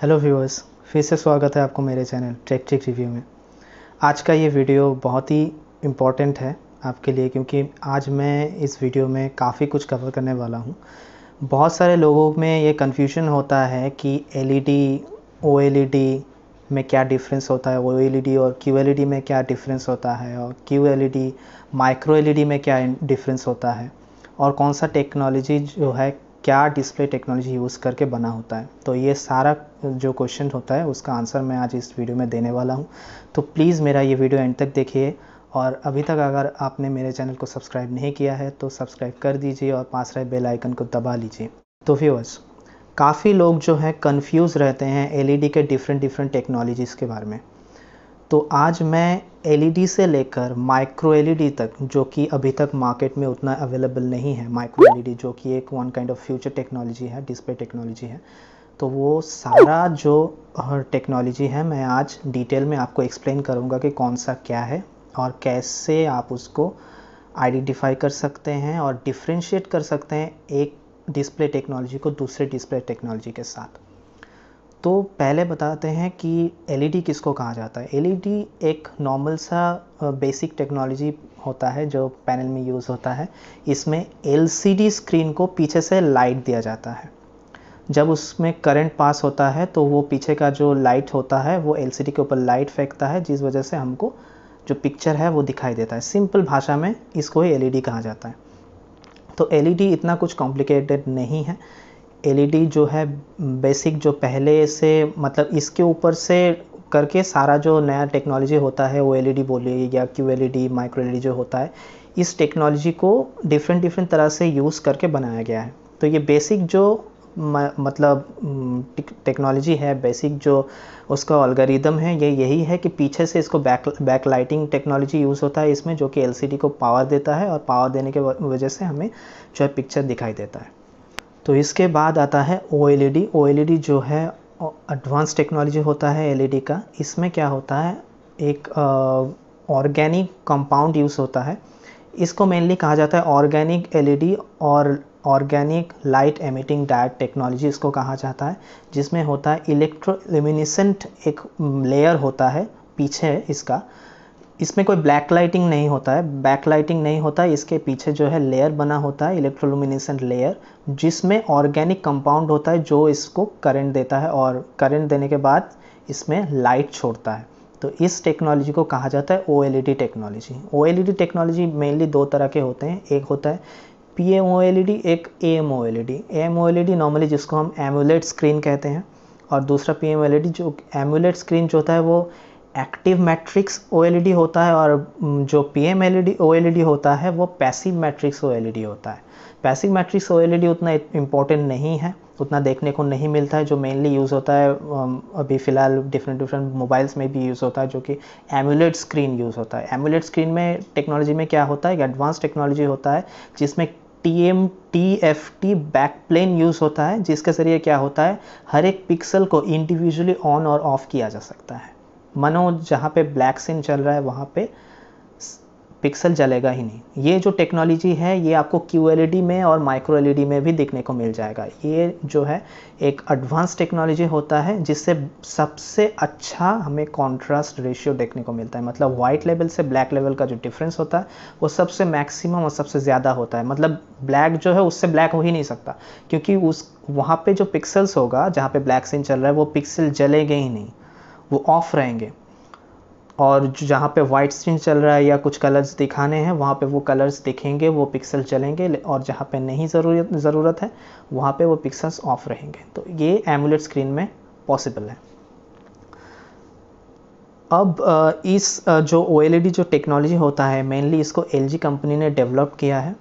hello viewers फिर से स्वागत है आपको मेरे चैनल टेक टेक रिव्यू में आज का ये वीडियो बहुत ही इम्पॉर्टेंट है आपके लिए क्योंकि आज मैं इस वीडियो में काफ़ी कुछ कवर करने वाला हूँ बहुत सारे लोगों में ये कन्फ्यूजन होता है कि एल ई डी में क्या डिफरेंस होता है ओ एल e और क्यू एल e में क्या डिफरेंस होता है और क्यू एल माइक्रो एल में क्या डिफरेंस होता है और कौन सा टेक्नोलॉजी जो है क्या डिस्प्ले टेक्नोलॉजी यूज़ करके बना होता है तो ये सारा जो क्वेश्चन होता है उसका आंसर मैं आज इस वीडियो में देने वाला हूँ तो प्लीज़ मेरा ये वीडियो एंड तक देखिए और अभी तक अगर आपने मेरे चैनल को सब्सक्राइब नहीं किया है तो सब्सक्राइब कर दीजिए और पास रहे बेल आइकन को दबा लीजिए तो व्यूअर्स काफ़ी लोग जो है कंफ्यूज रहते हैं एलईडी e के डिफरेंट डिफरेंट टेक्नोलॉजीज़ के बारे में तो आज मैं एल e से लेकर माइक्रो एल e तक जो कि अभी तक मार्केट में उतना अवेलेबल नहीं है माइक्रो एल e जो कि एक one kind of future technology है डिस्प्ले टेक्नोलॉजी है तो वो सारा जो टेक्नोलॉजी है मैं आज डिटेल में आपको एक्सप्लेन करूँगा कि कौन सा क्या है और कैसे आप उसको आइडेंटिफाई कर सकते हैं और डिफ्रेंशिएट कर सकते हैं एक डिस्प्ले टेक्नोलॉजी को दूसरे डिस्प्ले टेक्नोलॉजी के साथ तो पहले बताते हैं कि एल e किसको कहा जाता है एल e एक नॉर्मल सा बेसिक टेक्नोलॉजी होता है जो पैनल में यूज़ होता है इसमें एल स्क्रीन को पीछे से लाइट दिया जाता है जब उसमें करंट पास होता है तो वो पीछे का जो लाइट होता है वो एल के ऊपर लाइट फेंकता है जिस वजह से हमको जो पिक्चर है वो दिखाई देता है सिंपल भाषा में इसको ही एल e कहा जाता है तो एल इतना कुछ कॉम्प्लिकेटेड नहीं है एलईडी जो है बेसिक जो पहले से मतलब इसके ऊपर से करके सारा जो नया टेक्नोलॉजी होता है वो एलईडी बोलिए या क्यू एलईडी माइक्रो एलईडी जो होता है इस टेक्नोलॉजी को डिफरेंट डिफरेंट तरह से यूज़ करके बनाया गया है तो ये बेसिक जो मतलब टेक्नोलॉजी है बेसिक जो उसका अलगरिदम है ये यही है कि पीछे से इसको back back lighting technology use होता है इसमें जो कि एलसीडी को पावर देता है और पावर देने के वजह से हमें जो है पिक्चर दिखाई देता है तो इसके बाद आता है ओ एल e e जो है एडवांस टेक्नोलॉजी होता है एल e का इसमें क्या होता है एक ऑर्गेनिक कंपाउंड यूज़ होता है इसको मेनली कहा जाता है ऑर्गेनिक एलईडी और organic light emitting diode technology इसको कहा जाता है जिसमें होता है इलेक्ट्रोल्यूमिनिसेंट एक लेयर होता है पीछे इसका इसमें कोई ब्लैक लाइटिंग नहीं होता है बैक लाइटिंग नहीं होता है इसके पीछे जो है लेयर बना होता है इलेक्ट्रोलुमिनेसेंट लेयर जिसमें ऑर्गेनिक कंपाउंड होता है जो इसको करंट देता है और करंट देने के बाद इसमें लाइट छोड़ता है तो इस टेक्नोलॉजी को कहा जाता है O technology O technology mainly दो तरह के होते हैं एक होता है P M O L E D एक A M O L E D A M O L E D normally जिसको हम एमुलेट स्क्रीन कहते हैं और दूसरा P M O L E D जो एमुलेट स्क्रीन जो होता है वो एक्टिव मैट्रिक्स ओ होता है और जो पी एम एल होता है वो पैसिव मैट्रिक्स ओ होता है पैसिव मैट्रिक्स ओ उतना इम्पोर्टेंट नहीं है उतना देखने को नहीं मिलता है जो मेनली यूज़ होता है अभी फ़िलहाल डिफरेंट डिफरेंट मोबाइल्स में भी यूज़ होता है जो कि एमुलेट स्क्रीन यूज़ होता है एमुलेट स्क्रीन में टेक्नोलॉजी में क्या होता है एडवांस टेक्नोलॉजी होता है जिसमें T M T F T backplane use होता है जिसके ज़रिए क्या होता है हर एक पिक्सल को इंडिविजुअली ऑन और ऑफ़ किया जा सकता है मनो जहाँ पे ब्लैक सिन चल रहा है वहाँ पे पिक्सल जलेगा ही नहीं ये जो टेक्नोलॉजी है ये आपको क्यू एल e में और माइक्रो एल e में भी देखने को मिल जाएगा ये जो है एक एडवांस टेक्नोलॉजी होता है जिससे सबसे अच्छा हमें कॉन्ट्रास्ट रेशियो देखने को मिलता है मतलब वाइट लेवल से ब्लैक लेवल का जो डिफरेंस होता है वो सबसे मैक्सिमम और सबसे ज़्यादा होता है मतलब ब्लैक जो है उससे ब्लैक हो ही नहीं सकता क्योंकि उस वहाँ पर जो पिक्सल्स होगा जहाँ पे ब्लैक सीन चल रहा है वो पिक्सल जलेंगे ही नहीं वो ऑफ रहेंगे और जहाँ पे वाइट स्क्रीन चल रहा है या कुछ कलर्स दिखाने हैं वहाँ पे वो कलर्स दिखेंगे वो पिक्सल चलेंगे और जहाँ पे नहीं ज़रूरत ज़रूरत है वहाँ पे वो पिक्सल्स ऑफ रहेंगे तो ये एमुलेट स्क्रीन में पॉसिबल है अब इस जो ओ e जो टेक्नोलॉजी होता है मेनली इसको एल कंपनी ने डेवलप किया है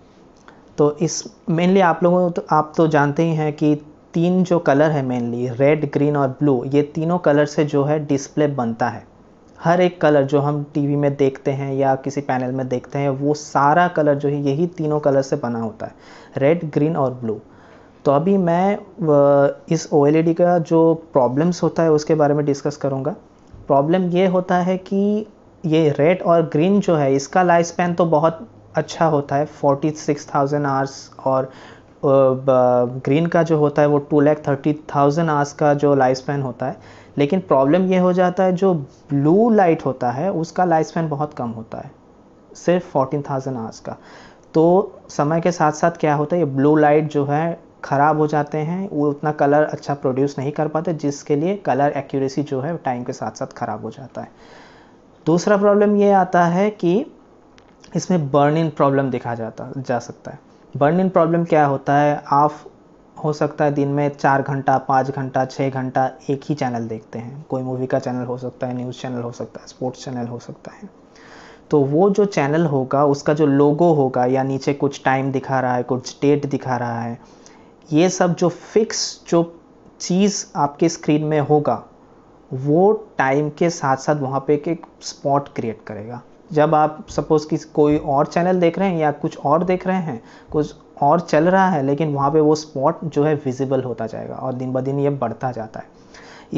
तो इस मेनली आप लोगों तो आप तो जानते ही हैं कि तीन जो कलर है मेनली रेड ग्रीन और ब्लू ये तीनों कलर से जो है डिस्प्ले बनता है हर एक कलर जो हम टीवी में देखते हैं या किसी पैनल में देखते हैं वो सारा कलर जो है यही तीनों कलर से बना होता है रेड ग्रीन और ब्लू तो अभी मैं इस ओ e का जो प्रॉब्लम्स होता है उसके बारे में डिस्कस करूँगा प्रॉब्लम ये होता है कि ये रेड और ग्रीन जो है इसका लाइफ स्पैन तो बहुत अच्छा होता है 46,000 आवर्स और ग्रीन का जो होता है वो two lakh thirty thousand hours का जो लाइफ स्पैन होता है लेकिन प्रॉब्लम ये हो जाता है जो ब्लू लाइट होता है उसका लाइफ स्पैन बहुत कम होता है सिर्फ फोर्टीन थाउजेंड आर्स का तो समय के साथ साथ क्या होता है ये ब्लू लाइट जो है ख़राब हो जाते हैं वो उतना कलर अच्छा प्रोड्यूस नहीं कर पाते जिसके लिए कलर एक्यूरेसी जो है टाइम के साथ साथ ख़राब हो जाता है दूसरा प्रॉब्लम ये आता है कि इसमें बर्न इन प्रॉब्लम देखा जाता जा सकता है बर्न इन प्रॉब्लम क्या होता है आप हो सकता है दिन में चार घंटा पाँच घंटा छः घंटा एक ही चैनल देखते हैं कोई मूवी का चैनल हो सकता है न्यूज़ चैनल हो सकता है स्पोर्ट्स चैनल हो सकता है तो वो जो चैनल होगा उसका जो लोगो होगा या नीचे कुछ टाइम दिखा रहा है कुछ डेट दिखा रहा है ये सब जो फिक्स जो चीज़ आपके स्क्रीन में होगा वो टाइम के साथ साथ वहाँ पे एक स्पॉट क्रिएट करेगा जब आप सपोज़ कि कोई और चैनल देख रहे हैं या कुछ और देख रहे हैं कुछ और चल रहा है लेकिन वहाँ पे वो स्पॉट जो है विजिबल होता जाएगा और दिन ब दिन ये बढ़ता जाता है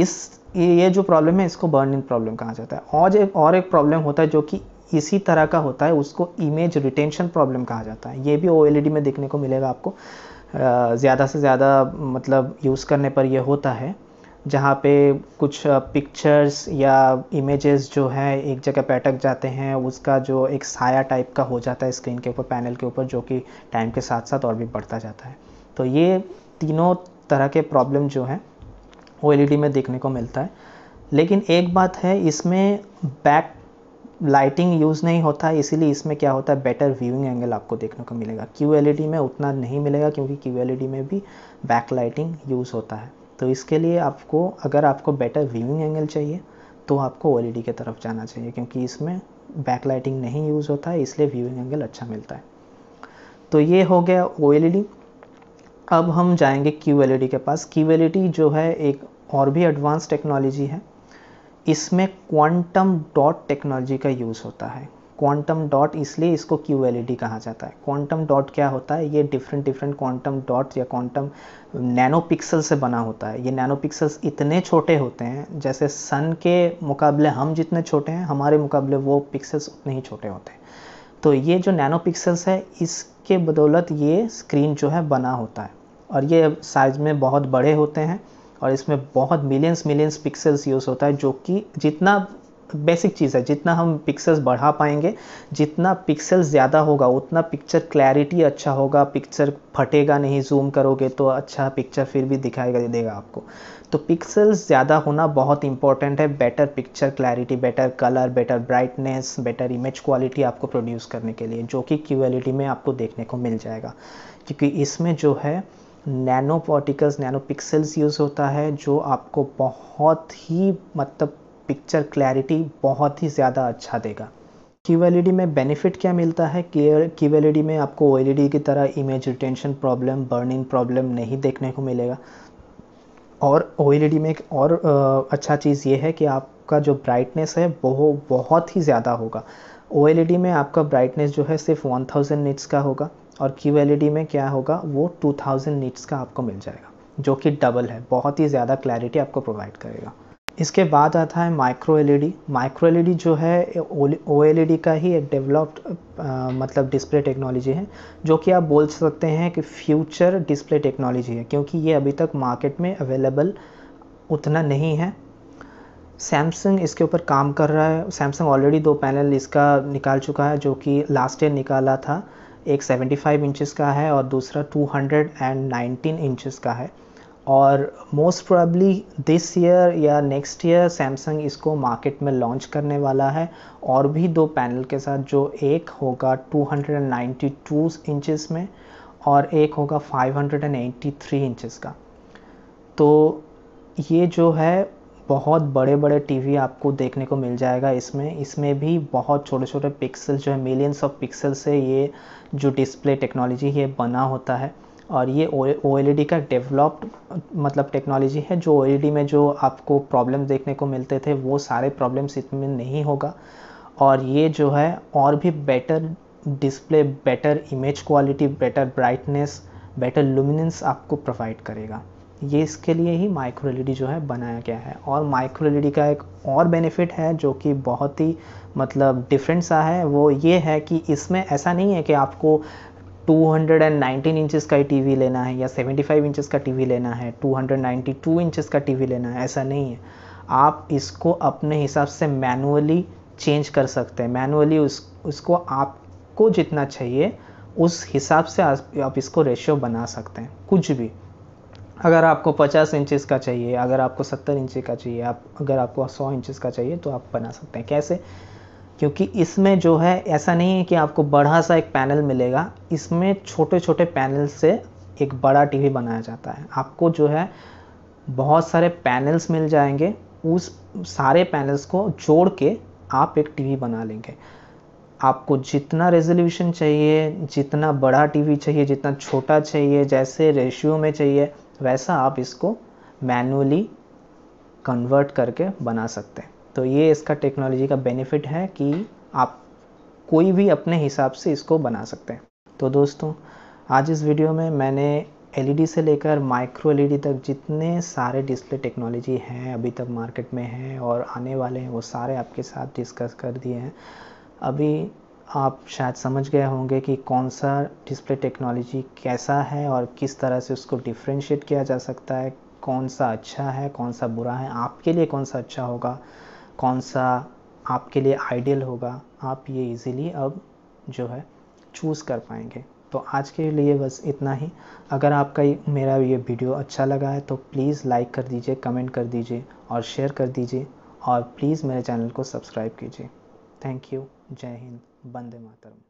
इस ये जो प्रॉब्लम है इसको बर्न इन प्रॉब्लम कहा जाता है और एक और एक प्रॉब्लम होता है जो कि इसी तरह का होता है उसको इमेज रिटेंशन प्रॉब्लम कहा जाता है ये भी ओ e में देखने को मिलेगा आपको ज़्यादा से ज़्यादा मतलब यूज़ करने पर यह होता है जहाँ पे कुछ पिक्चर्स या इमेजेस जो हैं एक जगह पे अटक जाते हैं उसका जो एक साया टाइप का हो जाता है स्क्रीन के ऊपर पैनल के ऊपर जो कि टाइम के साथ साथ और भी बढ़ता जाता है तो ये तीनों तरह के प्रॉब्लम जो हैं वो एल में देखने को मिलता है लेकिन एक बात है इसमें बैक लाइटिंग यूज़ नहीं होता है इसीलिए इसमें क्या होता है बेटर व्यूइंग एंगल आपको देखने को मिलेगा क्यू e में उतना नहीं मिलेगा क्योंकि क्यू e में भी बैक लाइटिंग यूज़ होता है तो इसके लिए आपको अगर आपको बेटर व्यूइंग एंगल चाहिए तो आपको ओ e की तरफ जाना चाहिए क्योंकि इसमें बैक लाइटिंग नहीं यूज़ होता है इसलिए व्यूइंग एंगल अच्छा मिलता है तो ये हो गया ओ e अब हम जाएंगे क्यू e के पास क्यू जो है एक और भी एडवांस टेक्नोलॉजी है इसमें क्वांटम डॉट टेक्नोलॉजी का यूज़ होता है क्वांटम डॉट इसलिए इसको क्यू एल ई डी कहा जाता है क्वांटम डॉट क्या होता है ये डिफरेंट डिफरेंट क्वांटम डॉट या क्वांटम नैनो पिक्सल से बना होता है ये नैनो पिक्सल्स इतने छोटे होते हैं जैसे सन के मुकाबले हम जितने छोटे हैं हमारे मुकाबले वो पिक्सल्स उतने ही छोटे होते हैं तो ये जो नैनो पिक्सल्स है इसके बदौलत ये स्क्रीन जो है बना होता है और ये साइज में बहुत बड़े होते हैं और इसमें बहुत मिलियंस मिलियंस पिक्सल्स यूज़ होता है जो कि जितना बेसिक चीज़ है जितना हम पिक्सल्स बढ़ा पाएंगे जितना पिक्सल ज़्यादा होगा उतना पिक्चर क्लैरिटी अच्छा होगा पिक्चर फटेगा नहीं जूम करोगे तो अच्छा पिक्चर फिर भी दिखाएगा देगा आपको तो पिक्सल्स ज़्यादा होना बहुत इंपॉर्टेंट है better picture clarity better colour better brightness better image quality आपको प्रोड्यूस करने के लिए जो कि क्यूएलिटी में आपको देखने को मिल जाएगा क्योंकि इसमें जो है nano particles nano pixels use होता है जो आपको बहुत ही मतलब पिक्चर क्लैरिटी बहुत ही ज़्यादा अच्छा देगा क्यू एल में बेनिफिट क्या मिलता है क्यू एल में आपको ओ की तरह image retention problem burning problem नहीं देखने को मिलेगा और ओ में एक और आ, अच्छा चीज़ ये है कि आपका जो ब्राइटनेस है वो बहुत ही ज़्यादा होगा ओ में आपका ब्राइटनेस जो है सिर्फ 1000 थाउजेंड नीट्स का होगा और क्यू में क्या होगा वो 2000 थाउजेंड नीट्स का आपको मिल जाएगा जो कि डबल है बहुत ही ज़्यादा क्लैरिटी आपको प्रोवाइड करेगा इसके बाद आता है माइक्रो एलईडी माइक्रो एलईडी जो है ओ एल e, e का ही एक डेवलप्ड मतलब डिस्प्ले टेक्नोलॉजी है जो कि आप बोल सकते हैं कि फ्यूचर डिस्प्ले टेक्नोलॉजी है क्योंकि ये अभी तक मार्केट में अवेलेबल उतना नहीं है सैमसंग इसके ऊपर काम कर रहा है सैमसंग ऑलरेडी दो पैनल इसका निकाल चुका है जो कि लास्ट ईयर निकाला था एक 75 इंचेस का है और दूसरा 219 इंचेस का है और मोस्ट प्रॉब्ली दिस ईयर या नेक्स्ट ईयर सैमसंग इसको मार्केट में लॉन्च करने वाला है और भी दो पैनल के साथ जो एक होगा 292 इंचेस में और एक होगा 583 इंचेस का तो ये जो है बहुत बड़े बड़े टीवी आपको देखने को मिल जाएगा इसमें इसमें भी बहुत छोटे छोटे पिक्सल जो है मिलियंस ऑफ पिक्सल से ये जो डिस्प्ले टेक्नोलॉजी ये बना होता है और ये ओ एल e का डेवलप्ड मतलब टेक्नोलॉजी है जो ओ e में जो आपको प्रॉब्लम देखने को मिलते थे वो सारे प्रॉब्लम्स इसमें नहीं होगा और ये जो है और भी better display better image quality better brightness better luminance आपको प्रोवाइड करेगा ये इसके लिए ही माइक्रो एल e जो है बनाया गया है और माइक्रो एल का एक और बेनिफिट है जो कि बहुत ही मतलब डिफरेंट सा है वो ये है कि इसमें ऐसा नहीं है कि आपको 219 इंचेस का ही टीवी लेना है या 75 इंचेस का टीवी लेना है 292 इंचेस का टीवी लेना है ऐसा नहीं है आप इसको अपने हिसाब से मैनुअली चेंज कर सकते हैं मैनुअली उस उसको आपको जितना चाहिए उस हिसाब से आप इसको रेशियो बना सकते हैं कुछ भी अगर आपको 50 इंचेस का चाहिए अगर आपको 70 इंच का चाहिए आप अगर आपको 100 इंचेस का चाहिए तो आप बना सकते हैं कैसे क्योंकि इसमें जो है ऐसा नहीं है कि आपको बड़ा सा एक पैनल मिलेगा इसमें छोटे छोटे पैनल से एक बड़ा टीवी बनाया जाता है आपको जो है बहुत सारे पैनल्स मिल जाएंगे उस सारे पैनल्स को जोड़ के आप एक टीवी बना लेंगे आपको जितना रेजोल्यूशन चाहिए जितना बड़ा टीवी चाहिए जितना छोटा चाहिए जैसे रेशियो में चाहिए वैसा आप इसको मैनुअली कन्वर्ट करके बना सकते हैं तो ये इसका टेक्नोलॉजी का बेनिफिट है कि आप कोई भी अपने हिसाब से इसको बना सकते हैं तो दोस्तों आज इस वीडियो में मैंने एलईडी e से लेकर माइक्रो एलईडी e तक जितने सारे डिस्प्ले टेक्नोलॉजी हैं अभी तक मार्केट में हैं और आने वाले हैं वो सारे आपके साथ डिस्कस कर दिए हैं अभी आप शायद समझ गए होंगे कि कौन सा डिस्प्ले टेक्नोलॉजी कैसा है और किस तरह से उसको डिफ्रेंशिएट किया जा सकता है कौन सा अच्छा है कौन सा बुरा है आपके लिए कौन सा अच्छा होगा कौन सा आपके लिए आइडियल होगा आप ये इजीली अब जो है चूज़ कर पाएंगे तो आज के लिए बस इतना ही अगर आपका मेरा ये वीडियो अच्छा लगा है तो प्लीज़ लाइक कर दीजिए कमेंट कर दीजिए और शेयर कर दीजिए और प्लीज़ मेरे चैनल को सब्सक्राइब कीजिए थैंक यू जय हिंद बंदे मातरम